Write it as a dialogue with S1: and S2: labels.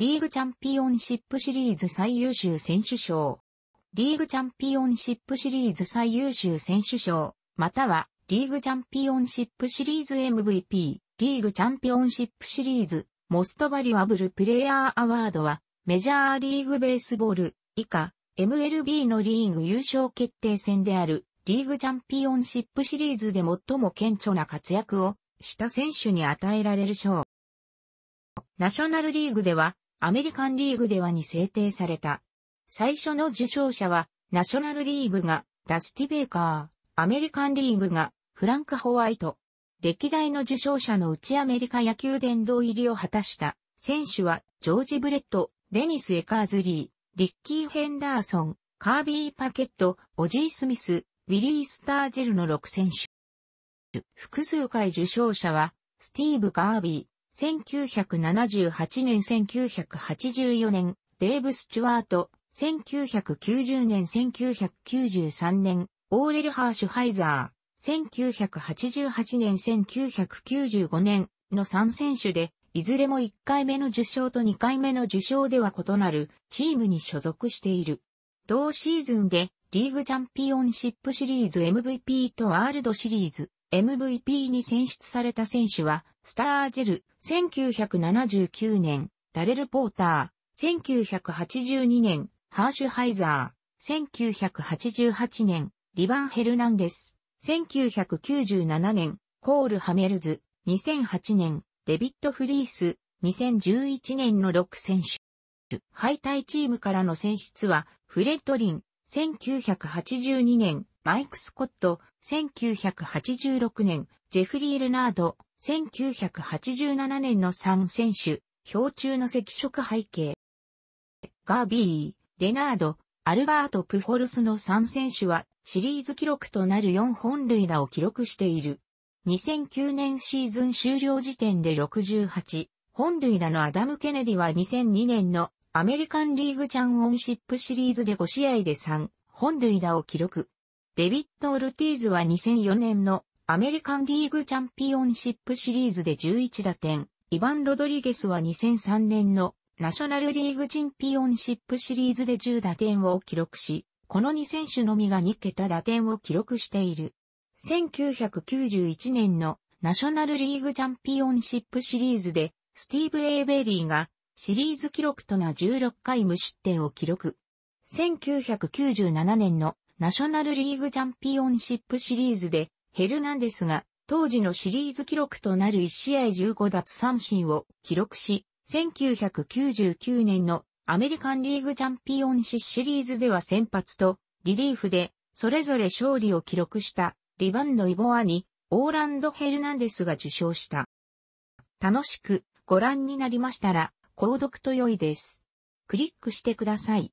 S1: リーグチャンピオンシップシリーズ最優秀選手賞。リーグチャンピオンシップシリーズ最優秀選手賞、またはリーグチャンピオンシップシリーズ MVP、リーグチャンピオンシップシリーズ、モストバリュアブルプレイヤーアワードは、メジャーリーグベースボール、以下、MLB のリーグ優勝決定戦である、リーグチャンピオンシップシリーズで最も顕著な活躍をした選手に与えられる賞。ナショナルリーグでは、アメリカンリーグではに制定された。最初の受賞者は、ナショナルリーグがダスティ・ベイカー、アメリカンリーグがフランク・ホワイト。歴代の受賞者のうちアメリカ野球殿堂入りを果たした選手はジョージ・ブレット、デニス・エカーズリー、リッキー・ヘンダーソン、カービー・パケット、オジー・スミス、ウィリー・スタージェルの6選手。複数回受賞者は、スティーブ・ガービ1978年1984年、デーブ・スチュワート、1990年1993年、オーレル・ハーシュハイザー、1988年1995年の3選手で、いずれも1回目の受賞と2回目の受賞では異なるチームに所属している。同シーズンでリーグチャンピオンシップシリーズ MVP とワールドシリーズ MVP に選出された選手はスタージェル、1979年、ダレル・ポーター、1982年、ハーシュハイザー、1988年、リバン・ヘルナンデス、1997年、コール・ハメルズ、2008年、デビット・フリース、2011年の6選手。敗退チームからの選出は、フレッド・リン、1982年、マイク・スコット、1986年、ジェフリー・ルナード、1987年の3選手、表中の赤色背景。ガービー、レナード、アルバート・プホルスの3選手はシリーズ記録となる4本塁打を記録している。2009年シーズン終了時点で68、本塁打のアダム・ケネディは2002年のアメリカンリーグチャンオンシップシリーズで5試合で3、本塁打を記録。デビット・オルティーズは2004年のアメリカンリーグチャンピオンシップシリーズで11打点、イヴァン・ロドリゲスは2003年のナショナルリーグチャンピオンシップシリーズで10打点を記録し、この2選手のみが2桁打点を記録している。1991年のナショナルリーグチャンピオンシップシリーズで、スティーブ・エイベリーがシリーズ記録とな16回無失点を記録。1997年のナショナルリーグチャンピオンシップシリーズで、ヘルナンデスが当時のシリーズ記録となる1試合15奪三振を記録し、1999年のアメリカンリーグチャンピオンシシリーズでは先発とリリーフでそれぞれ勝利を記録したリバンド・イボアにオーランド・ヘルナンデスが受賞した。楽しくご覧になりましたら購読と良いです。クリックしてください。